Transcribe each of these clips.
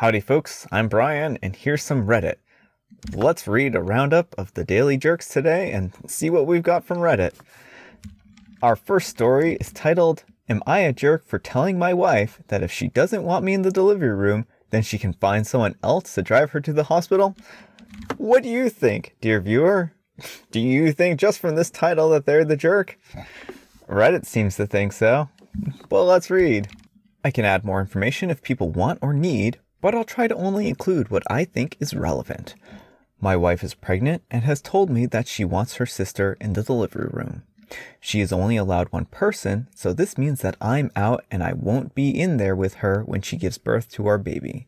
Howdy, folks. I'm Brian, and here's some Reddit. Let's read a roundup of the Daily Jerks today and see what we've got from Reddit. Our first story is titled, Am I a Jerk for Telling My Wife That If She Doesn't Want Me in the Delivery Room, Then She Can Find Someone Else to Drive Her to the Hospital? What do you think, dear viewer? Do you think just from this title that they're the jerk? Reddit seems to think so. Well, let's read. I can add more information if people want or need, but I'll try to only include what I think is relevant. My wife is pregnant and has told me that she wants her sister in the delivery room. She is only allowed one person, so this means that I'm out and I won't be in there with her when she gives birth to our baby.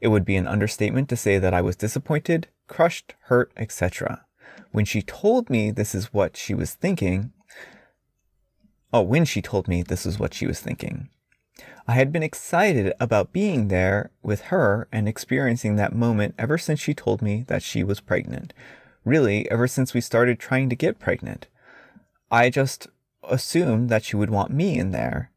It would be an understatement to say that I was disappointed, crushed, hurt, etc. When she told me this is what she was thinking, oh, when she told me this is what she was thinking, I had been excited about being there with her and experiencing that moment ever since she told me that she was pregnant. Really, ever since we started trying to get pregnant. I just assumed that she would want me in there.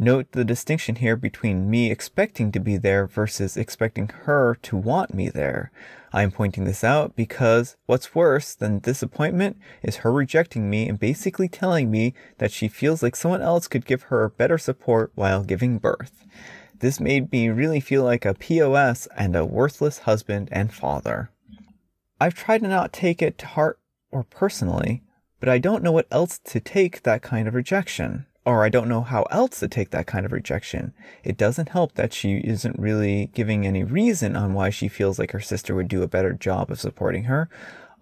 Note the distinction here between me expecting to be there versus expecting her to want me there. I'm pointing this out because what's worse than disappointment is her rejecting me and basically telling me that she feels like someone else could give her better support while giving birth. This made me really feel like a POS and a worthless husband and father. I've tried to not take it to heart or personally, but I don't know what else to take that kind of rejection or I don't know how else to take that kind of rejection. It doesn't help that she isn't really giving any reason on why she feels like her sister would do a better job of supporting her.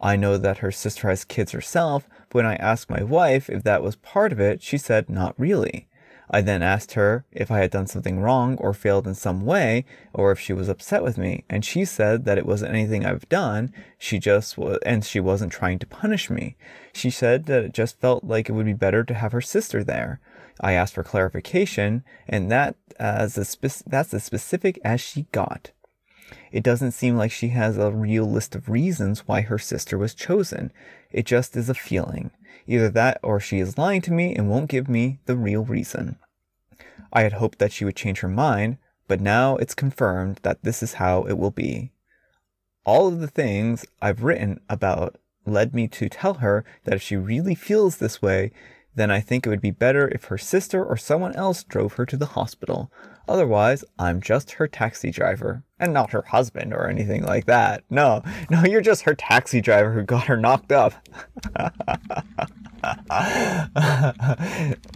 I know that her sister has kids herself, but when I asked my wife if that was part of it, she said not really. I then asked her if I had done something wrong or failed in some way, or if she was upset with me, and she said that it wasn't anything I've done, she just was, and she wasn't trying to punish me. She said that it just felt like it would be better to have her sister there. I asked for clarification, and that as uh, spe- that's as specific as she got. It doesn't seem like she has a real list of reasons why her sister was chosen. It just is a feeling. Either that or she is lying to me and won't give me the real reason. I had hoped that she would change her mind, but now it's confirmed that this is how it will be. All of the things I've written about led me to tell her that if she really feels this way, then I think it would be better if her sister or someone else drove her to the hospital. Otherwise, I'm just her taxi driver. And not her husband or anything like that. No, no, you're just her taxi driver who got her knocked up.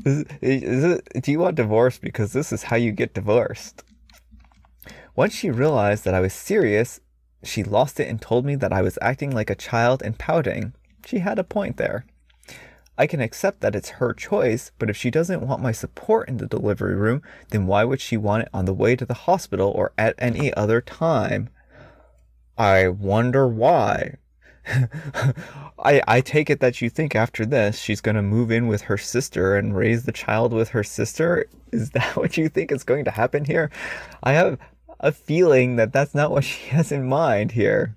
is, is it, do you want divorce? Because this is how you get divorced. Once she realized that I was serious, she lost it and told me that I was acting like a child and pouting. She had a point there. I can accept that it's her choice, but if she doesn't want my support in the delivery room, then why would she want it on the way to the hospital or at any other time? I wonder why. I I take it that you think after this she's going to move in with her sister and raise the child with her sister. Is that what you think is going to happen here? I have a feeling that that's not what she has in mind here.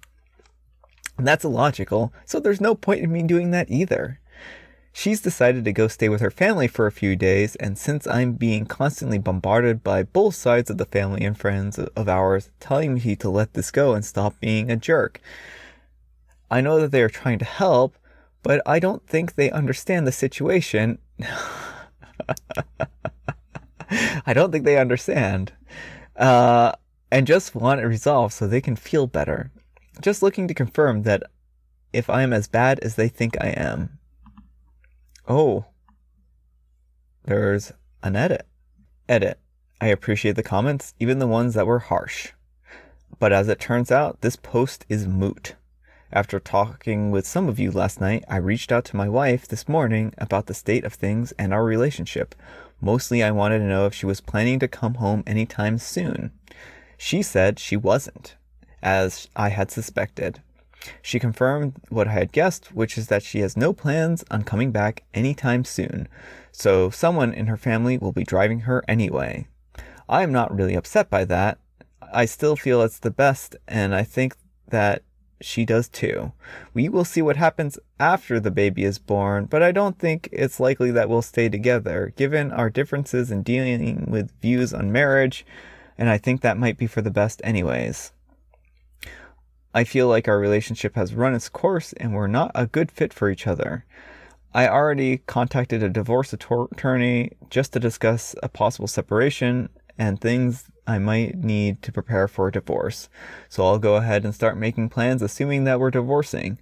And that's illogical. So there's no point in me doing that either. She's decided to go stay with her family for a few days, and since I'm being constantly bombarded by both sides of the family and friends of ours telling me to let this go and stop being a jerk, I know that they are trying to help, but I don't think they understand the situation. I don't think they understand. Uh, and just want it resolved so they can feel better. Just looking to confirm that if I am as bad as they think I am. Oh, there's an edit. Edit. I appreciate the comments, even the ones that were harsh. But as it turns out, this post is moot. After talking with some of you last night, I reached out to my wife this morning about the state of things and our relationship. Mostly, I wanted to know if she was planning to come home anytime soon. She said she wasn't, as I had suspected. She confirmed what I had guessed, which is that she has no plans on coming back anytime soon, so someone in her family will be driving her anyway. I am not really upset by that. I still feel it's the best, and I think that she does too. We will see what happens after the baby is born, but I don't think it's likely that we'll stay together, given our differences in dealing with views on marriage, and I think that might be for the best, anyways. I feel like our relationship has run its course and we're not a good fit for each other. I already contacted a divorce attorney just to discuss a possible separation and things I might need to prepare for a divorce. So I'll go ahead and start making plans, assuming that we're divorcing.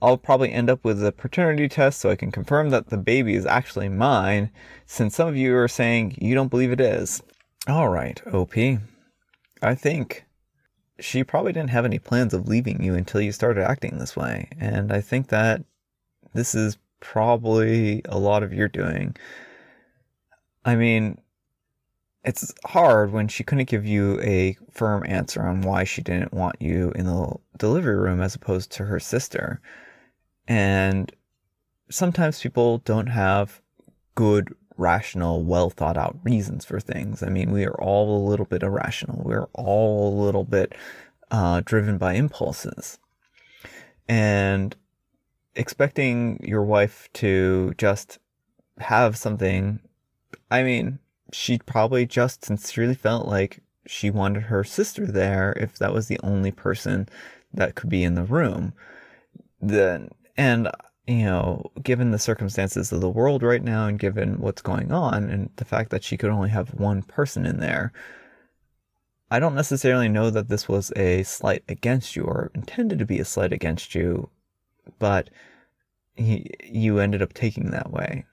I'll probably end up with a paternity test so I can confirm that the baby is actually mine, since some of you are saying you don't believe it is. All right, OP. I think she probably didn't have any plans of leaving you until you started acting this way. And I think that this is probably a lot of your doing. I mean, it's hard when she couldn't give you a firm answer on why she didn't want you in the delivery room as opposed to her sister. And sometimes people don't have good rational, well thought out reasons for things. I mean, we are all a little bit irrational. We're all a little bit uh, driven by impulses. And expecting your wife to just have something, I mean, she probably just sincerely felt like she wanted her sister there if that was the only person that could be in the room. Then, and you know, given the circumstances of the world right now and given what's going on and the fact that she could only have one person in there, I don't necessarily know that this was a slight against you or intended to be a slight against you, but he, you ended up taking that way.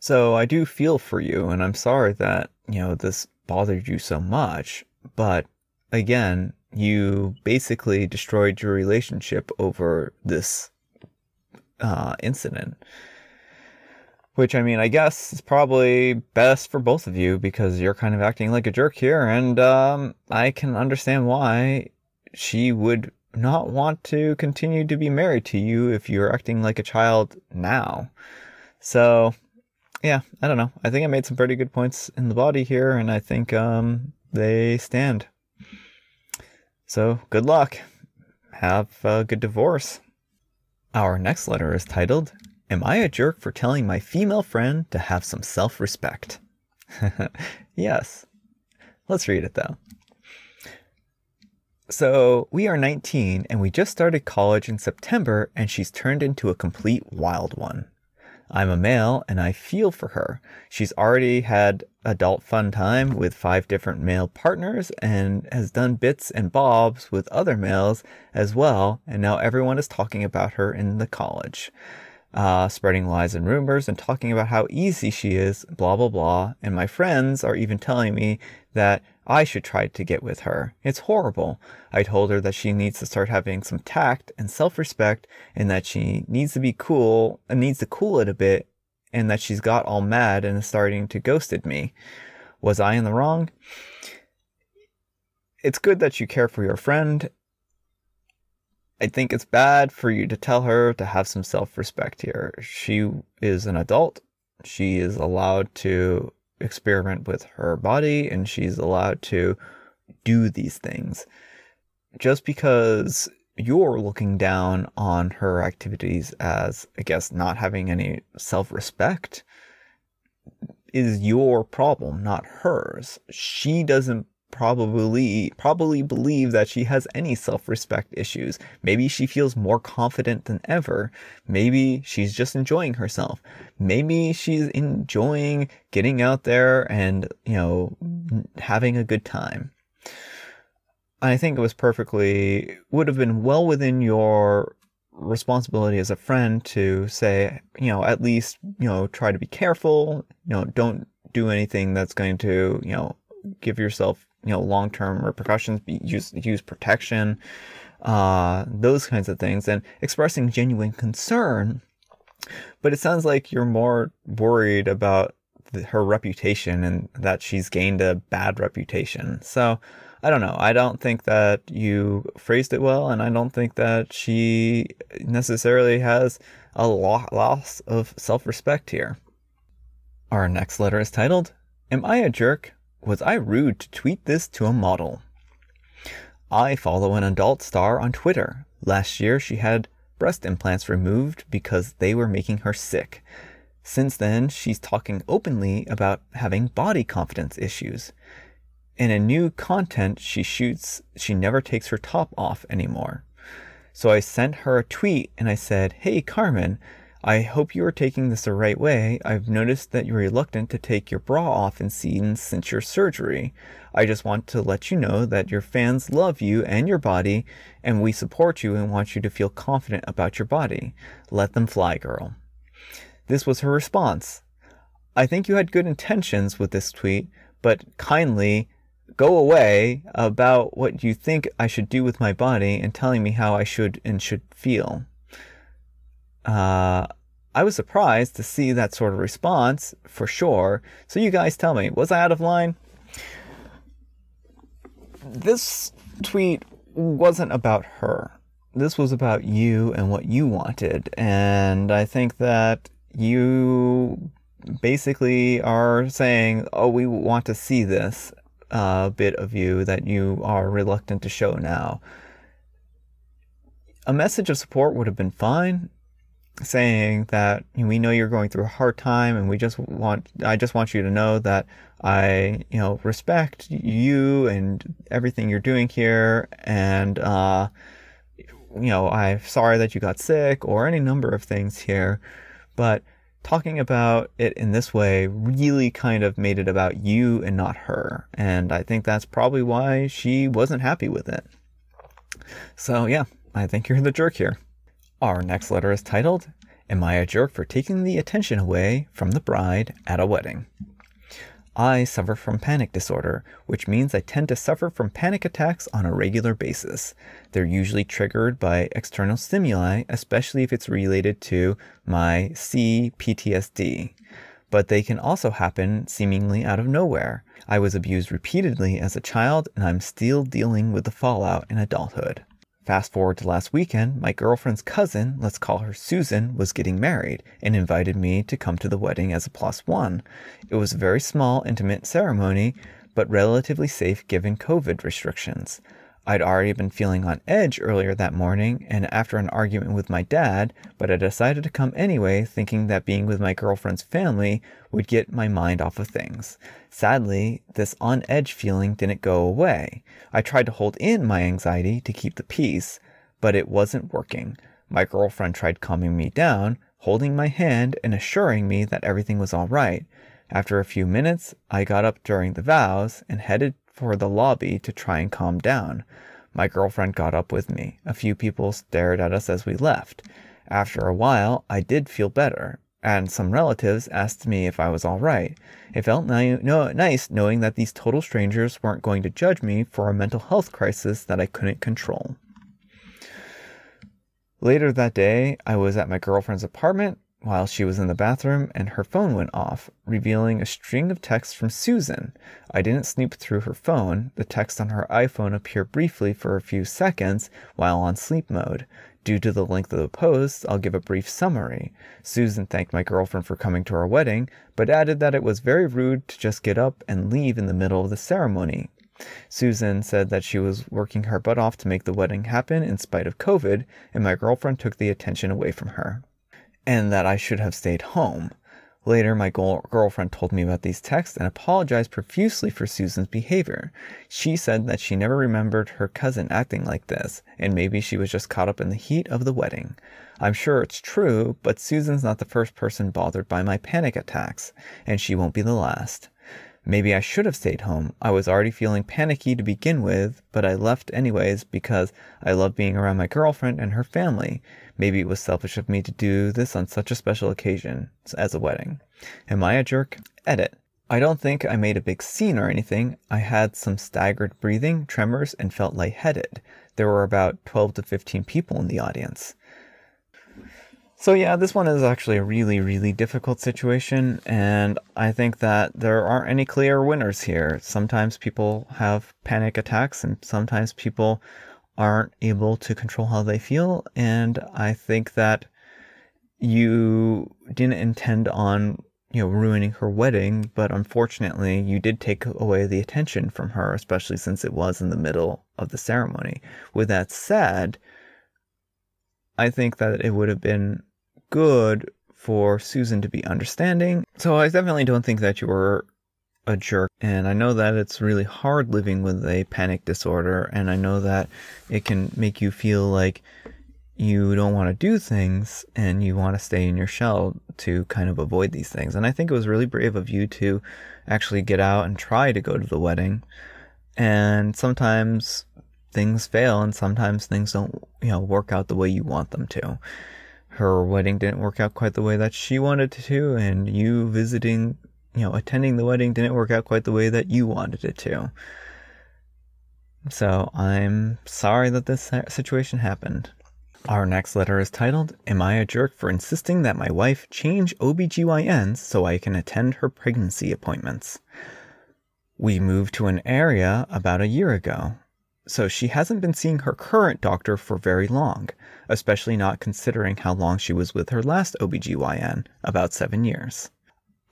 So I do feel for you and I'm sorry that, you know, this bothered you so much, but again, you basically destroyed your relationship over this uh, incident. Which, I mean, I guess is probably best for both of you because you're kind of acting like a jerk here, and um, I can understand why she would not want to continue to be married to you if you're acting like a child now. So, yeah, I don't know. I think I made some pretty good points in the body here, and I think um, they stand. So good luck. Have a good divorce. Our next letter is titled, Am I a jerk for telling my female friend to have some self respect? yes. Let's read it though. So, we are 19 and we just started college in September, and she's turned into a complete wild one. I'm a male and I feel for her. She's already had adult fun time with five different male partners and has done bits and bobs with other males as well, and now everyone is talking about her in the college. Uh, spreading lies and rumors and talking about how easy she is, blah, blah, blah. And my friends are even telling me that I should try to get with her. It's horrible. I told her that she needs to start having some tact and self respect and that she needs to be cool and needs to cool it a bit and that she's got all mad and is starting to ghosted me. Was I in the wrong? It's good that you care for your friend. I think it's bad for you to tell her to have some self respect here. She is an adult. She is allowed to experiment with her body and she's allowed to do these things. Just because you're looking down on her activities as, I guess, not having any self respect is your problem, not hers. She doesn't probably probably believe that she has any self-respect issues. Maybe she feels more confident than ever. Maybe she's just enjoying herself. Maybe she's enjoying getting out there and, you know, having a good time. I think it was perfectly would have been well within your responsibility as a friend to say, you know, at least, you know, try to be careful, you know, don't do anything that's going to, you know, give yourself you know long term repercussions. Use use protection, uh, those kinds of things, and expressing genuine concern. But it sounds like you're more worried about the, her reputation and that she's gained a bad reputation. So. I don't know. I don't think that you phrased it well, and I don't think that she necessarily has a lo- loss of self respect here. Our next letter is titled, Am I a Jerk? Was I rude to tweet this to a model? I follow an adult star on Twitter. Last year, she had breast implants removed because they were making her sick. Since then, she's talking openly about having body confidence issues. In a new content she shoots, she never takes her top off anymore. So I sent her a tweet and I said, Hey Carmen, I hope you are taking this the right way. I've noticed that you're reluctant to take your bra off in scenes since your surgery. I just want to let you know that your fans love you and your body, and we support you and want you to feel confident about your body. Let them fly, girl. This was her response. I think you had good intentions with this tweet, but kindly go away about what you think I should do with my body and telling me how I should and should feel. Uh, I was surprised to see that sort of response for sure. So you guys tell me, was I out of line? This tweet wasn't about her. This was about you and what you wanted. And I think that you basically are saying, oh, we want to see this uh, bit of you that you are reluctant to show now. A message of support would have been fine saying that we know you're going through a hard time and we just want I just want you to know that I you know respect you and everything you're doing here and uh, you know I'm sorry that you got sick or any number of things here but talking about it in this way really kind of made it about you and not her and I think that's probably why she wasn't happy with it so yeah I think you're the jerk here our next letter is titled, Am I a Jerk for Taking the Attention Away from the Bride at a Wedding? I suffer from panic disorder, which means I tend to suffer from panic attacks on a regular basis. They're usually triggered by external stimuli, especially if it's related to my CPTSD. But they can also happen seemingly out of nowhere. I was abused repeatedly as a child, and I'm still dealing with the fallout in adulthood. Fast forward to last weekend, my girlfriend's cousin, let's call her Susan, was getting married and invited me to come to the wedding as a plus one. It was a very small, intimate ceremony, but relatively safe given COVID restrictions. I'd already been feeling on edge earlier that morning and after an argument with my dad, but I decided to come anyway, thinking that being with my girlfriend's family would get my mind off of things. Sadly, this on edge feeling didn't go away. I tried to hold in my anxiety to keep the peace, but it wasn't working. My girlfriend tried calming me down, holding my hand and assuring me that everything was all right. After a few minutes, I got up during the vows and headed for the lobby to try and calm down. My girlfriend got up with me. A few people stared at us as we left. After a while, I did feel better, and some relatives asked me if I was all right. It felt ni- no, nice knowing that these total strangers weren't going to judge me for a mental health crisis that I couldn't control. Later that day, I was at my girlfriend's apartment while she was in the bathroom and her phone went off, revealing a string of texts from Susan. I didn't snoop through her phone. The text on her iPhone appear briefly for a few seconds while on sleep mode. Due to the length of the post, I'll give a brief summary. Susan thanked my girlfriend for coming to our wedding, but added that it was very rude to just get up and leave in the middle of the ceremony. Susan said that she was working her butt off to make the wedding happen in spite of COVID, and my girlfriend took the attention away from her and that I should have stayed home. Later, my girl- girlfriend told me about these texts and apologized profusely for Susan's behavior. She said that she never remembered her cousin acting like this, and maybe she was just caught up in the heat of the wedding. I'm sure it's true, but Susan's not the first person bothered by my panic attacks, and she won't be the last. Maybe I should have stayed home. I was already feeling panicky to begin with, but I left anyways because I love being around my girlfriend and her family. Maybe it was selfish of me to do this on such a special occasion as a wedding. Am I a jerk? Edit. I don't think I made a big scene or anything. I had some staggered breathing, tremors, and felt lightheaded. There were about 12 to 15 people in the audience. So yeah, this one is actually a really, really difficult situation, and I think that there aren't any clear winners here. Sometimes people have panic attacks, and sometimes people aren't able to control how they feel, and I think that you didn't intend on you know ruining her wedding, but unfortunately you did take away the attention from her, especially since it was in the middle of the ceremony. With that said, I think that it would have been good for Susan to be understanding. So I definitely don't think that you were a jerk. And I know that it's really hard living with a panic disorder. And I know that it can make you feel like you don't want to do things and you want to stay in your shell to kind of avoid these things. And I think it was really brave of you to actually get out and try to go to the wedding. And sometimes things fail and sometimes things don't, you know, work out the way you want them to. Her wedding didn't work out quite the way that she wanted it to, and you visiting, you know, attending the wedding didn't work out quite the way that you wanted it to. So I'm sorry that this situation happened. Our next letter is titled, Am I a Jerk for Insisting That My Wife Change OBGYNs So I Can Attend Her Pregnancy Appointments? We moved to an area about a year ago. So she hasn't been seeing her current doctor for very long, especially not considering how long she was with her last OBGYN, about seven years.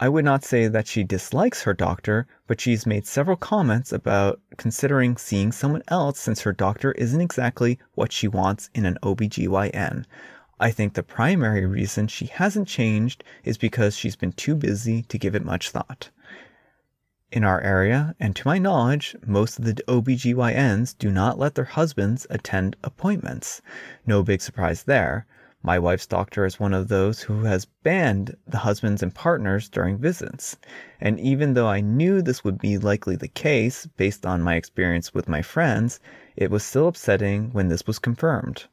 I would not say that she dislikes her doctor, but she's made several comments about considering seeing someone else since her doctor isn't exactly what she wants in an OBGYN. I think the primary reason she hasn't changed is because she's been too busy to give it much thought in our area, and to my knowledge, most of the OBGYNs do not let their husbands attend appointments. No big surprise there. My wife's doctor is one of those who has banned the husbands and partners during visits. And even though I knew this would be likely the case based on my experience with my friends, it was still upsetting when this was confirmed.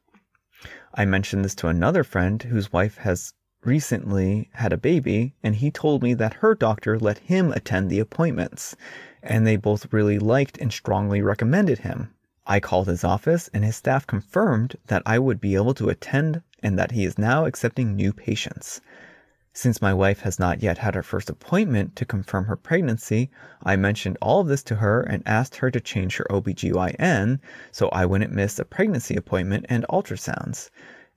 I mentioned this to another friend whose wife has recently had a baby, and he told me that her doctor let him attend the appointments, and they both really liked and strongly recommended him. I called his office, and his staff confirmed that I would be able to attend and that he is now accepting new patients. Since my wife has not yet had her first appointment to confirm her pregnancy, I mentioned all of this to her and asked her to change her OBGYN so I wouldn't miss a pregnancy appointment and ultrasounds.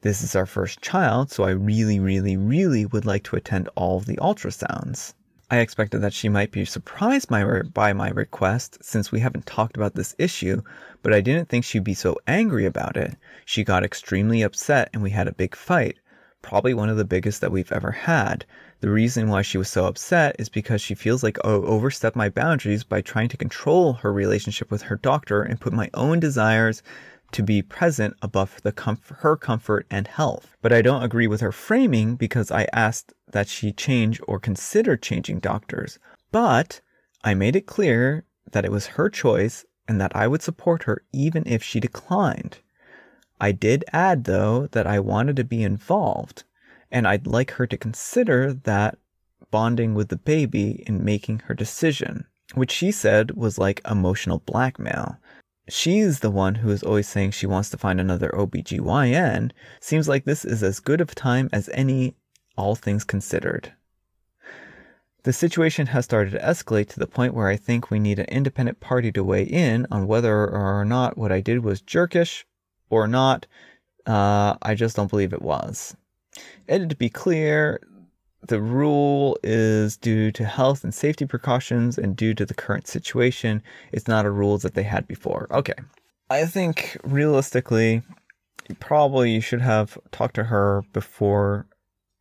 This is our first child, so I really, really, really would like to attend all of the ultrasounds. I expected that she might be surprised by my request since we haven't talked about this issue, but I didn't think she'd be so angry about it. She got extremely upset and we had a big fight, probably one of the biggest that we've ever had. The reason why she was so upset is because she feels like I oh, overstepped my boundaries by trying to control her relationship with her doctor and put my own desires to be present above her comfort and health. But I don't agree with her framing because I asked that she change or consider changing doctors. But I made it clear that it was her choice and that I would support her even if she declined. I did add, though, that I wanted to be involved, and I'd like her to consider that bonding with the baby in making her decision, which she said was like emotional blackmail she's the one who is always saying she wants to find another OBGYN, seems like this is as good of a time as any, all things considered. The situation has started to escalate to the point where I think we need an independent party to weigh in on whether or not what I did was jerkish or not. Uh, I just don't believe it was. And to be clear, the rule is due to health and safety precautions and due to the current situation. It's not a rule that they had before. Okay. I think realistically, probably you should have talked to her before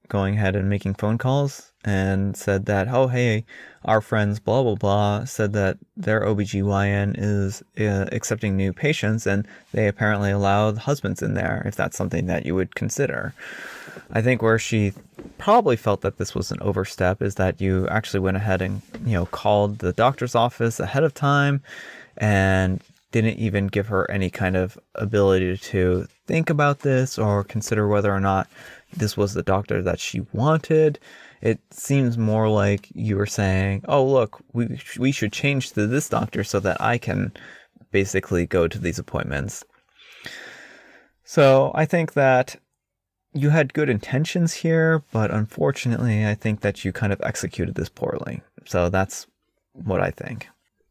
going ahead and making phone calls and said that, oh, hey, our friends, blah, blah, blah, said that their OBGYN is uh, accepting new patients and they apparently allow the husbands in there if that's something that you would consider. I think where she probably felt that this was an overstep is that you actually went ahead and you know called the doctor's office ahead of time and didn't even give her any kind of ability to think about this or consider whether or not this was the doctor that she wanted. It seems more like you were saying, "Oh, look, we we should change to this doctor so that I can basically go to these appointments." So, I think that you had good intentions here, but unfortunately, I think that you kind of executed this poorly. So that's what I think.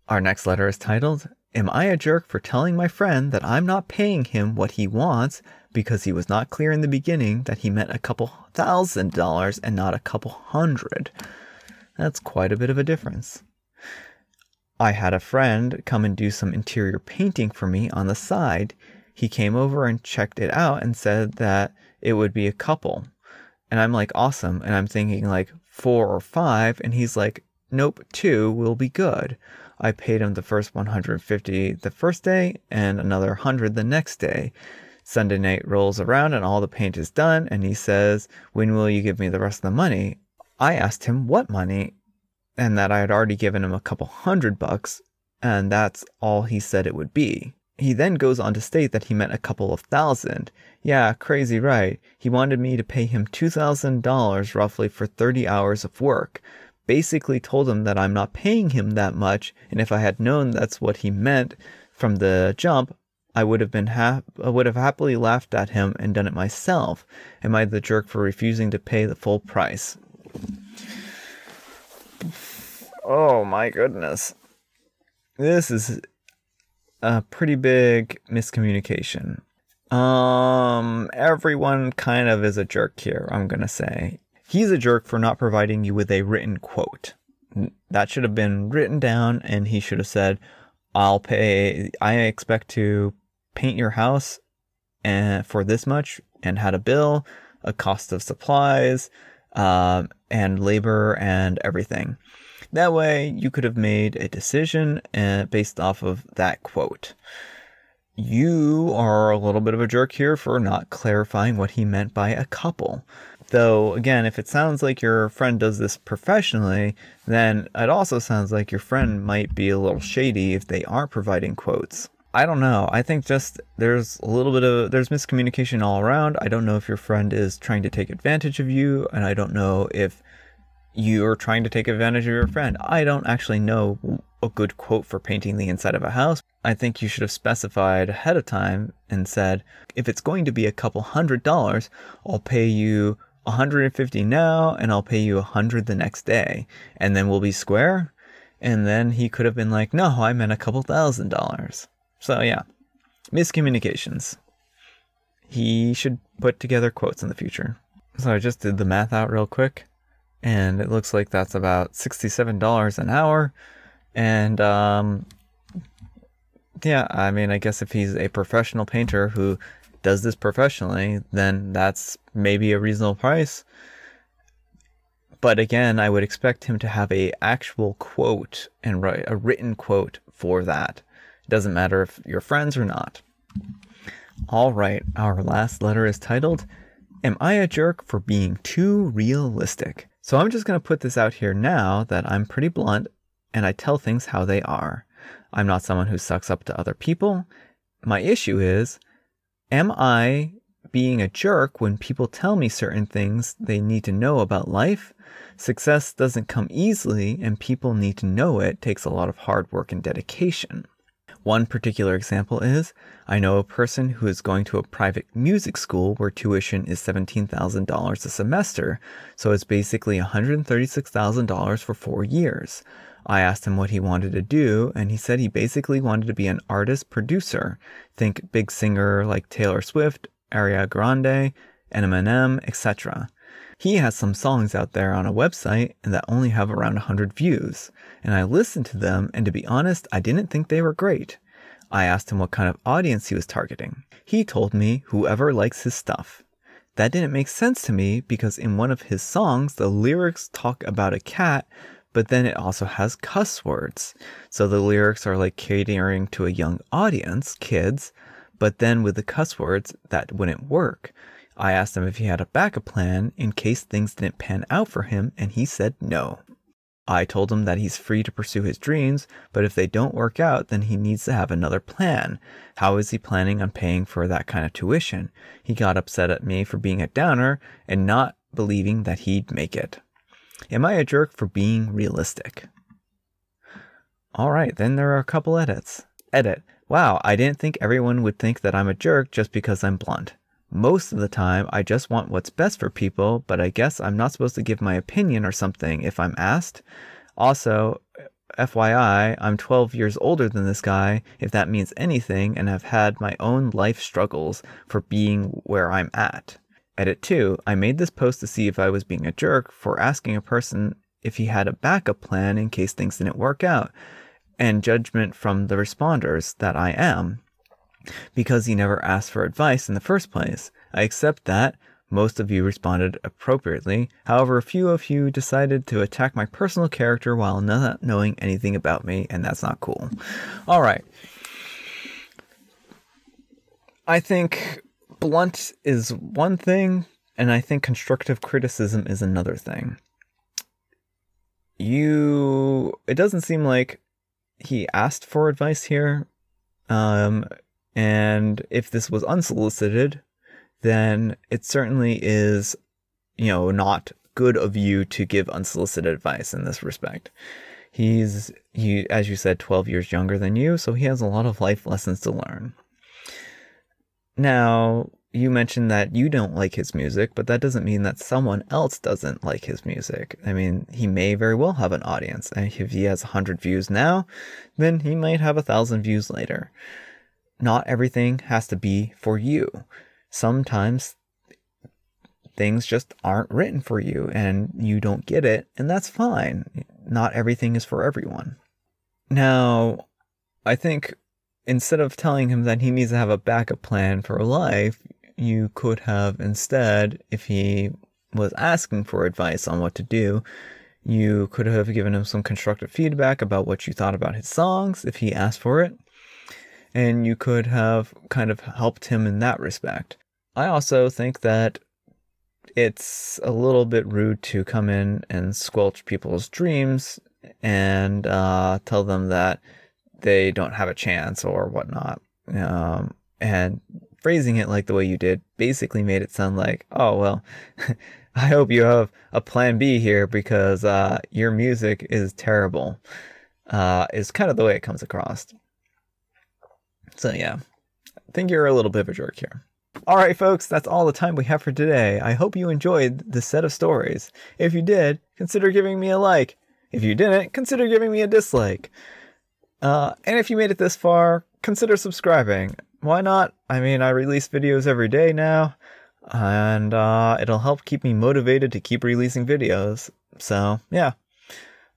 Our next letter is titled, Am I a jerk for telling my friend that I'm not paying him what he wants because he was not clear in the beginning that he meant a couple thousand dollars and not a couple hundred? That's quite a bit of a difference. I had a friend come and do some interior painting for me on the side he came over and checked it out and said that it would be a couple. And I'm like, awesome. And I'm thinking like four or five. And he's like, nope, two will be good. I paid him the first 150 the first day and another 100 the next day. Sunday night rolls around and all the paint is done. And he says, when will you give me the rest of the money? I asked him what money and that I had already given him a couple hundred bucks. And that's all he said it would be. He then goes on to state that he meant a couple of thousand. Yeah, crazy, right? He wanted me to pay him $2,000 roughly for 30 hours of work. Basically, told him that I'm not paying him that much, and if I had known that's what he meant from the jump, I would have been ha- I would have happily laughed at him and done it myself. Am I the jerk for refusing to pay the full price? Oh my goodness. This is a pretty big miscommunication. Um, everyone kind of is a jerk here, I'm gonna say. He's a jerk for not providing you with a written quote. That should have been written down, and he should have said, I'll pay, I expect to paint your house and eh, for this much, and had a bill, a cost of supplies, uh, and labor, and everything. That way, you could have made a decision uh, based off of that quote. You are a little bit of a jerk here for not clarifying what he meant by a couple. Though, again, if it sounds like your friend does this professionally, then it also sounds like your friend might be a little shady if they are not providing quotes. I don't know. I think just there's a little bit of there's miscommunication all around. I don't know if your friend is trying to take advantage of you and I don't know if you're trying to take advantage of your friend. I don't actually know a good quote for painting the inside of a house. I think you should have specified ahead of time and said, if it's going to be a couple hundred dollars, I'll pay you 150 now and I'll pay you 100 the next day and then we'll be square. And then he could have been like, no, I meant a couple thousand dollars. So yeah, miscommunications. He should put together quotes in the future. So I just did the math out real quick and it looks like that's about $67 an hour and um, yeah i mean i guess if he's a professional painter who does this professionally then that's maybe a reasonable price but again i would expect him to have a actual quote and write a written quote for that it doesn't matter if you're friends or not all right our last letter is titled Am I a jerk for being too realistic? So I'm just going to put this out here now that I'm pretty blunt and I tell things how they are. I'm not someone who sucks up to other people. My issue is, am I being a jerk when people tell me certain things they need to know about life? Success doesn't come easily, and people need to know it takes a lot of hard work and dedication. One particular example is I know a person who is going to a private music school where tuition is $17,000 a semester, so it's basically $136,000 for four years. I asked him what he wanted to do, and he said he basically wanted to be an artist producer. Think big singer like Taylor Swift, Ariana Grande, Eminem, etc. He has some songs out there on a website and that only have around 100 views, and I listened to them, and to be honest, I didn't think they were great. I asked him what kind of audience he was targeting. He told me whoever likes his stuff. That didn't make sense to me because in one of his songs, the lyrics talk about a cat, but then it also has cuss words. So the lyrics are like catering to a young audience, kids, but then with the cuss words, that wouldn't work. I asked him if he had a backup plan in case things didn't pan out for him, and he said no. I told him that he's free to pursue his dreams, but if they don't work out, then he needs to have another plan. How is he planning on paying for that kind of tuition? He got upset at me for being a downer and not believing that he'd make it. Am I a jerk for being realistic? All right, then there are a couple edits. Edit. Wow, I didn't think everyone would think that I'm a jerk just because I'm blunt. Most of the time, I just want what's best for people, but I guess I'm not supposed to give my opinion or something if I'm asked. Also, FYI, I'm 12 years older than this guy, if that means anything, and have had my own life struggles for being where I'm at. Edit 2. I made this post to see if I was being a jerk for asking a person if he had a backup plan in case things didn't work out, and judgment from the responders that I am. Because he never asked for advice in the first place, I accept that most of you responded appropriately. However, a few of you decided to attack my personal character while not knowing anything about me, and that's not cool. All right. I think blunt is one thing, and I think constructive criticism is another thing. You. It doesn't seem like he asked for advice here. Um, and if this was unsolicited, then it certainly is, you know, not good of you to give unsolicited advice in this respect. He's, he, as you said, 12 years younger than you, so he has a lot of life lessons to learn. Now, you mentioned that you don't like his music, but that doesn't mean that someone else doesn't like his music. I mean, he may very well have an audience. If he has 100 views now, then he might have 1,000 views later not everything has to be for you. Sometimes things just aren't written for you and you don't get it, and that's fine. Not everything is for everyone. Now, I think instead of telling him that he needs to have a backup plan for life, you could have instead, if he was asking for advice on what to do, you could have given him some constructive feedback about what you thought about his songs if he asked for it and you could have kind of helped him in that respect. I also think that it's a little bit rude to come in and squelch people's dreams and uh, tell them that they don't have a chance or whatnot. Um, and phrasing it like the way you did basically made it sound like, oh, well, I hope you have a plan B here because uh, your music is terrible, uh, is kind of the way it comes across. So yeah, I think you're a little bit of a jerk here. All right, folks, that's all the time we have for today. I hope you enjoyed this set of stories. If you did, consider giving me a like. If you didn't, consider giving me a dislike. Uh, and if you made it this far, consider subscribing. Why not? I mean, I release videos every day now, and uh, it'll help keep me motivated to keep releasing videos. So, yeah,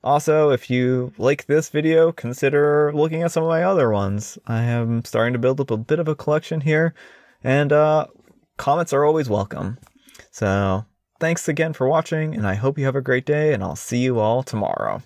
also, if you like this video, consider looking at some of my other ones. I am starting to build up a bit of a collection here, and uh, comments are always welcome. So, thanks again for watching, and I hope you have a great day, and I'll see you all tomorrow.